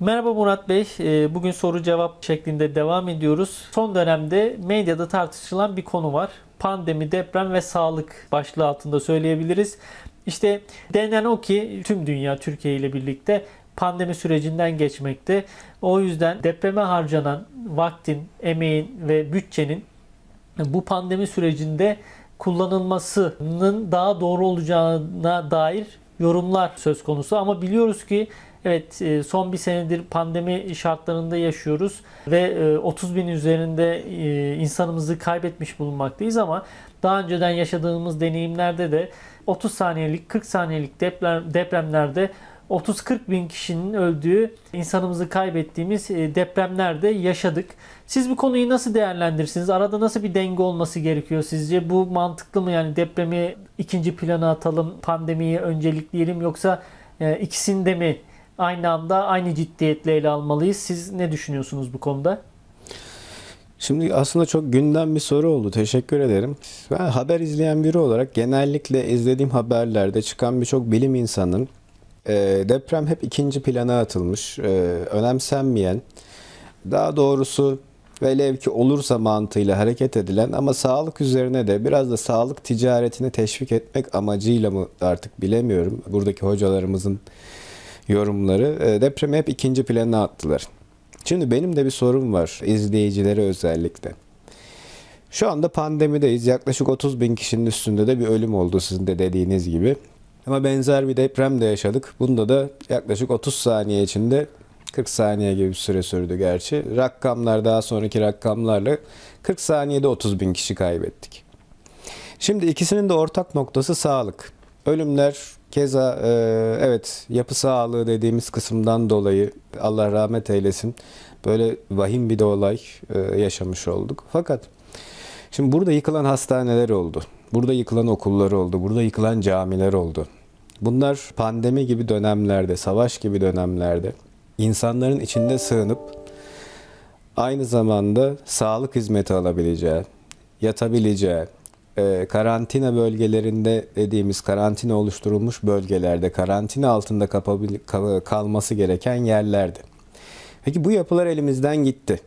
Merhaba Murat Bey. E, bugün soru cevap şeklinde devam ediyoruz. Son dönemde medyada tartışılan bir konu var. Pandemi, deprem ve sağlık başlığı altında söyleyebiliriz. İşte denen o ki tüm dünya Türkiye ile birlikte pandemi sürecinden geçmekte. O yüzden depreme harcanan vaktin, emeğin ve bütçenin bu pandemi sürecinde kullanılmasının daha doğru olacağına dair yorumlar söz konusu ama biliyoruz ki Evet e, son bir senedir pandemi şartlarında yaşıyoruz ve 30 e, bin üzerinde e, insanımızı kaybetmiş bulunmaktayız ama daha önceden yaşadığımız deneyimlerde de 30 saniyelik 40 saniyelik depremlerde 30-40 bin kişinin öldüğü, insanımızı kaybettiğimiz depremlerde yaşadık. Siz bu konuyu nasıl değerlendirirsiniz? Arada nasıl bir denge olması gerekiyor sizce? Bu mantıklı mı? Yani depremi ikinci plana atalım, pandemiyi öncelikleyelim yoksa ikisini de mi aynı anda aynı ciddiyetle ele almalıyız. Siz ne düşünüyorsunuz bu konuda? Şimdi aslında çok gündem bir soru oldu. Teşekkür ederim. Ben haber izleyen biri olarak genellikle izlediğim haberlerde çıkan birçok bilim insanın e, deprem hep ikinci plana atılmış, e, önemsenmeyen, daha doğrusu velev ki olursa mantığıyla hareket edilen ama sağlık üzerine de biraz da sağlık ticaretini teşvik etmek amacıyla mı artık bilemiyorum. Buradaki hocalarımızın yorumları e, depremi hep ikinci plana attılar. Şimdi benim de bir sorum var izleyicilere özellikle. Şu anda pandemideyiz. Yaklaşık 30 bin kişinin üstünde de bir ölüm oldu sizin de dediğiniz gibi. Ama benzer bir deprem de yaşadık. Bunda da yaklaşık 30 saniye içinde 40 saniye gibi bir süre sürdü gerçi. Rakamlar daha sonraki rakamlarla 40 saniyede 30 bin kişi kaybettik. Şimdi ikisinin de ortak noktası sağlık. Ölümler keza e, evet yapı sağlığı dediğimiz kısımdan dolayı Allah rahmet eylesin böyle vahim bir de olay e, yaşamış olduk. Fakat şimdi burada yıkılan hastaneler oldu. Burada yıkılan okullar oldu. Burada yıkılan camiler oldu. Bunlar pandemi gibi dönemlerde, savaş gibi dönemlerde insanların içinde sığınıp aynı zamanda sağlık hizmeti alabileceği, yatabileceği, e, karantina bölgelerinde dediğimiz karantina oluşturulmuş bölgelerde karantina altında kapabil, kalması gereken yerlerdi. Peki bu yapılar elimizden gitti.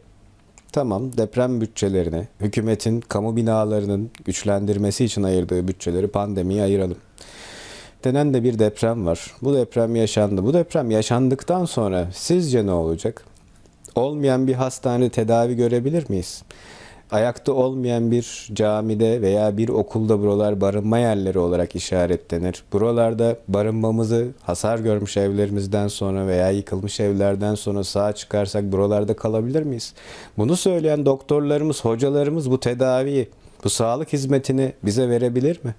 Tamam deprem bütçelerini, hükümetin kamu binalarının güçlendirmesi için ayırdığı bütçeleri pandemiye ayıralım. Denen de bir deprem var. Bu deprem yaşandı. Bu deprem yaşandıktan sonra sizce ne olacak? Olmayan bir hastane tedavi görebilir miyiz? ayakta olmayan bir camide veya bir okulda buralar barınma yerleri olarak işaretlenir. Buralarda barınmamızı hasar görmüş evlerimizden sonra veya yıkılmış evlerden sonra sağa çıkarsak buralarda kalabilir miyiz? Bunu söyleyen doktorlarımız, hocalarımız bu tedaviyi, bu sağlık hizmetini bize verebilir mi?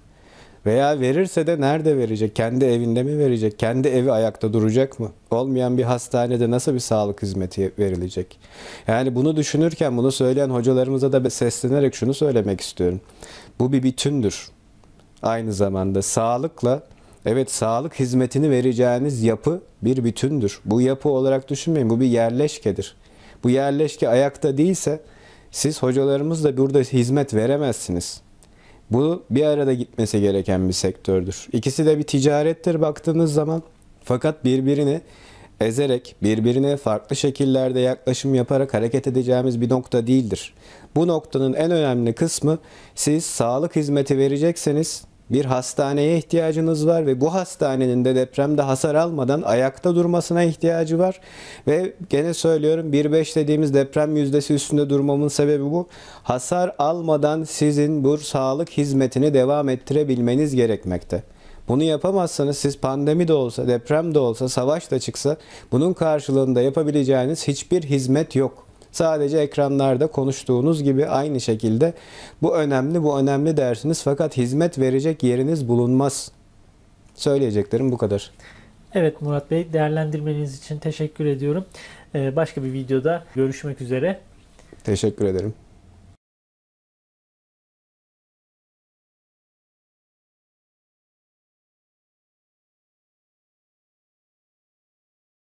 Veya verirse de nerede verecek? Kendi evinde mi verecek? Kendi evi ayakta duracak mı? Olmayan bir hastanede nasıl bir sağlık hizmeti verilecek? Yani bunu düşünürken bunu söyleyen hocalarımıza da seslenerek şunu söylemek istiyorum. Bu bir bütündür. Aynı zamanda sağlıkla Evet sağlık hizmetini vereceğiniz yapı bir bütündür. Bu yapı olarak düşünmeyin. Bu bir yerleşkedir. Bu yerleşke ayakta değilse siz hocalarımızla burada hizmet veremezsiniz. Bu bir arada gitmesi gereken bir sektördür. İkisi de bir ticarettir baktığınız zaman. Fakat birbirini ezerek, birbirine farklı şekillerde yaklaşım yaparak hareket edeceğimiz bir nokta değildir. Bu noktanın en önemli kısmı siz sağlık hizmeti verecekseniz bir hastaneye ihtiyacınız var ve bu hastanenin de depremde hasar almadan ayakta durmasına ihtiyacı var. Ve gene söylüyorum 1.5 dediğimiz deprem yüzdesi üstünde durmamın sebebi bu. Hasar almadan sizin bu sağlık hizmetini devam ettirebilmeniz gerekmekte. Bunu yapamazsanız siz pandemi de olsa, deprem de olsa, savaş da çıksa bunun karşılığında yapabileceğiniz hiçbir hizmet yok. Sadece ekranlarda konuştuğunuz gibi aynı şekilde bu önemli, bu önemli dersiniz fakat hizmet verecek yeriniz bulunmaz. Söyleyeceklerim bu kadar. Evet Murat Bey değerlendirmeniz için teşekkür ediyorum. Ee, başka bir videoda görüşmek üzere. Teşekkür ederim.